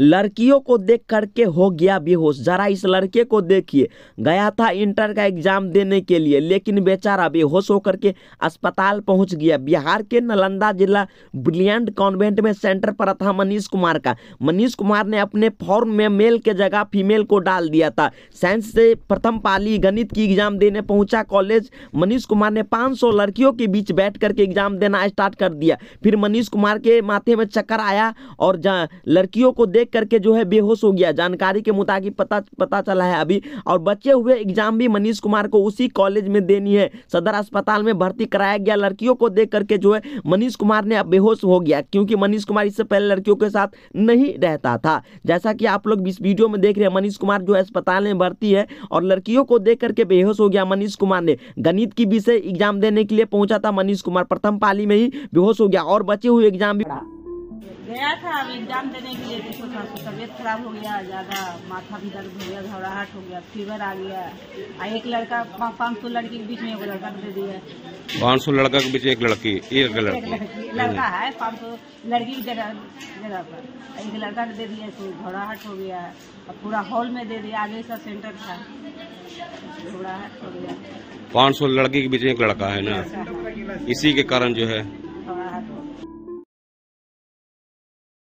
लड़कियों को देख करके हो गया बेहोश जरा इस लड़के को देखिए गया था इंटर का एग्जाम देने के लिए लेकिन बेचारा बेहोश होकर के अस्पताल पहुंच गया बिहार के नालंदा जिला ब्रिलियंट कॉन्वेंट में सेंटर पर था मनीष कुमार का मनीष कुमार ने अपने फॉर्म में मेल के जगह फीमेल को डाल दिया था साइंस से प्रथम पाली गणित की एग्जाम देने पहुँचा कॉलेज मनीष कुमार ने पाँच लड़कियों के बीच बैठ करके एग्जाम देना स्टार्ट कर दिया फिर मनीष कुमार के माथे में चक्कर आया और लड़कियों को देख देख करके जो है बेहोश हो गया जानकारी के मुताबिक पता पता चला है अभी और बचे हुए एग्जाम भी मनीष कुमार को उसी कॉलेज में देनी है सदर अस्पताल में भर्ती कराया गया लड़कियों को देख करके जो है मनीष कुमार ने बेहोश हो गया क्योंकि मनीष कुमार इससे पहले लड़कियों के साथ नहीं रहता था जैसा कि आप लोग इस वीडियो में देख रहे हैं मनीष कुमार जो अस्पताल में भर्ती है और लड़कियों को देख करके बेहोश हो गया मनीष कुमार ने गणित की विषय एग्जाम देने के लिए पहुंचा था मनीष कुमार प्रथम पाली में ही बेहोश हो गया और बचे हुए एग्जाम भी गया था अब एग्जाम देने के लिए देखो तो था तो तबीयत खराब हो गया ज़्यादा माथा भी दर्द हो गया घबराहट हो गया फीवर आ गया और एक लड़का पाँच सौ लड़की के बीच में एक लड़का दे दिया पाँच सौ लड़का के बीच एक लड़की एक लड़की लड़का हम्म। है पाँच सौ लड़की की जगह जगह पर एक लड़का दे दिया तो घबराहट हो गया और पूरा हॉल में दे दिया आगे सब सेंटर था घबराहट हो गया पाँच सौ लड़की के बीच एक लड़का है ना इसी के कारण जो है